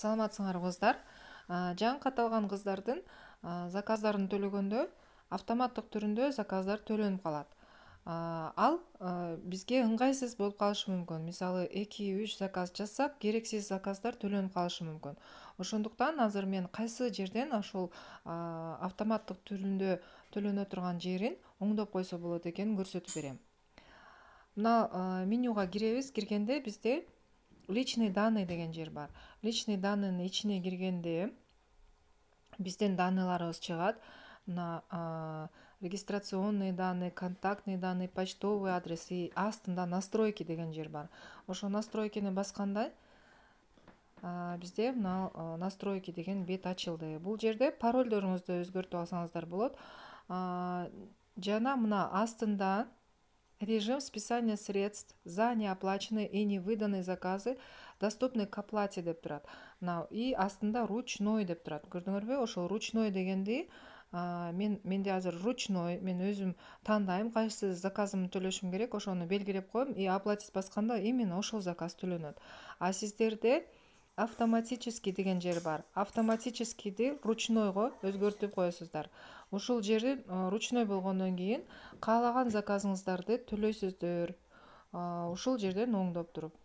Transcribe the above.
саламатсыңарбы кыздар жаңы катталган кыздардын заказдарын төлөгөндө автоматтык түрүндө заказдар төлөнүп калат ал бизге ыңгайсыз болуп калышы мүмкүн мисалы эки үч заказ жазсак керексиз заказдар төлөнүп калышы мүмкүн ошондуктан азыр мен кайсы жерден ошол автоматтык түрүндө төлөнө турган жерин оңдоп койсо болот экенин көрсөтүп берем мына менюга киребиз киргенде бизде личный данный деген жер бар личный данныенын ичине киргенде биздин данныйларыбыз чыгат мына регистрационный данный контактный данный почтовый адрес и астында настройки деген жер бар ошол настройкини басканда бизде мына настройки деген бет ачылды бул жерде парольдоруңузду өзгөртүп алсаңыздар болот жана мына астында режим списания средств за не оплаченные и не выданные заказы доступный к оплате деп турат мына и астында ручной деп турат көрдүңөрбү ошол ручной дегенди мен менде азыр ручной мен өзүм тандайм кайсы заказымды төлөшүм керек ошону белгилеп коем и оплатить басканда именно ошол заказ төлөнөт а сиздерде автоматический деген жер бар автоматическийди ручнойго өзгөртүп коесуздар ушул жери э, ручной болгондон кийин каалаган заказыңыздарды төлөйсүздөр э, ушул жерден оңдоп туруп